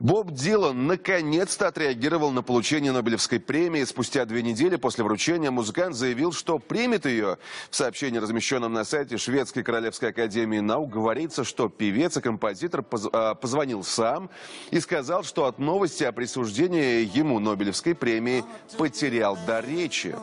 Боб Дилан наконец-то отреагировал на получение Нобелевской премии. Спустя две недели после вручения музыкант заявил, что примет ее. В сообщении, размещенном на сайте Шведской Королевской Академии Наук, говорится, что певец и композитор поз а, позвонил сам и сказал, что от новости о присуждении ему Нобелевской премии потерял до речи.